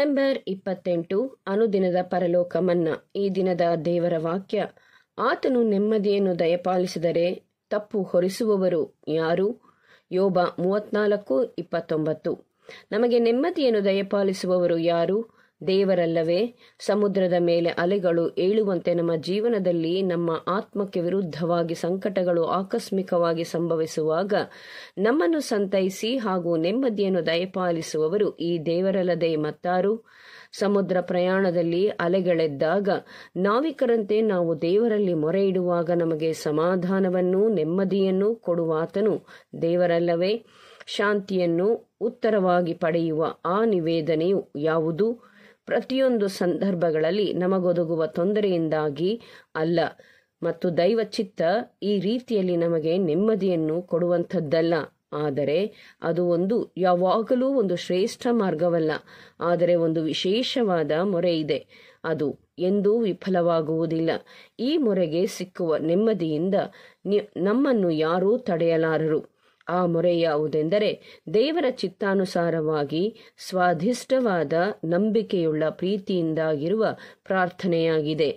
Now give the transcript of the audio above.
September ಇಪ್ಪತ್ತೆಂಟು ಅನುದಿನದ ಪರಲೋಕ ಮನ್ನಾ ಈ ದಿನದ ದೇವರ ವಾಕ್ಯ ಆತನು ನೆಮ್ಮದಿಯನ್ನು ದಯಪಾಲಿಸಿದರೆ ತಪ್ಪು ಹೊರಿಸುವವರು ಯಾರು ಯೋಬ ಮೂವತ್ನಾಲ್ಕು ಇಪ್ಪತ್ತೊಂಬತ್ತು ನಮಗೆ ನೆಮ್ಮದಿಯನ್ನು ದಯಪಾಲಿಸುವವರು ಯಾರು ದೇವರಲ್ಲವೇ ಸಮುದ್ರದ ಮೇಲೆ ಅಲೆಗಳು ಏಳುವಂತೆ ನಮ್ಮ ಜೀವನದಲ್ಲಿ ನಮ್ಮ ಆತ್ಮಕ್ಕೆ ವಿರುದ್ಧವಾಗಿ ಸಂಕಟಗಳು ಆಕಸ್ಮಿಕವಾಗಿ ಸಂಭವಿಸುವಾಗ ನಮ್ಮನ್ನು ಸಂತೈಸಿ ಹಾಗೂ ನೆಮ್ಮದಿಯನ್ನು ದಯಪಾಲಿಸುವವರು ಈ ದೇವರಲ್ಲದೆ ಮತ್ತಾರು ಸಮುದ್ರ ಪ್ರಯಾಣದಲ್ಲಿ ಅಲೆಗಳೆದ್ದಾಗ ನಾವಿಕರಂತೆ ನಾವು ದೇವರಲ್ಲಿ ಮೊರೆ ಇಡುವಾಗ ನಮಗೆ ಸಮಾಧಾನವನ್ನು ನೆಮ್ಮದಿಯನ್ನು ಕೊಡುವಾತನು ದೇವರಲ್ಲವೇ ಶಾಂತಿಯನ್ನು ಉತ್ತರವಾಗಿ ಪಡೆಯುವ ಆ ನಿವೇದನೆಯು ಯಾವುದು ಪ್ರತಿಯೊಂದು ಸಂದರ್ಭಗಳಲ್ಲಿ ನಮಗೊದಗುವ ತೊಂದರೆಯಿಂದಾಗಿ ಅಲ್ಲ ಮತ್ತು ದೈವ ಚಿತ್ತ ಈ ರೀತಿಯಲ್ಲಿ ನಮಗೆ ನೆಮ್ಮದಿಯನ್ನು ಕೊಡುವಂಥದ್ದಲ್ಲ ಆದರೆ ಅದು ಒಂದು ಯಾವಾಗಲೂ ಒಂದು ಶ್ರೇಷ್ಠ ಮಾರ್ಗವಲ್ಲ ಆದರೆ ಒಂದು ವಿಶೇಷವಾದ ಮೊರೆ ಇದೆ ಅದು ಎಂದೂ ವಿಫಲವಾಗುವುದಿಲ್ಲ ಈ ಮೊರೆಗೆ ಸಿಕ್ಕುವ ನೆಮ್ಮದಿಯಿಂದ ನಮ್ಮನ್ನು ಯಾರೂ ತಡೆಯಲಾರರು ಆ ಮೊರೆ ಯಾವುದೆಂದರೆ ದೇವರ ಚಿತ್ತಾನುಸಾರವಾಗಿ ಸ್ವಾಧಿಷ್ಟವಾದ ನಂಬಿಕೆಯುಳ್ಳ ಪ್ರೀತಿಯಿಂದಾಗಿರುವ ಪ್ರಾರ್ಥನೆಯಾಗಿದೆ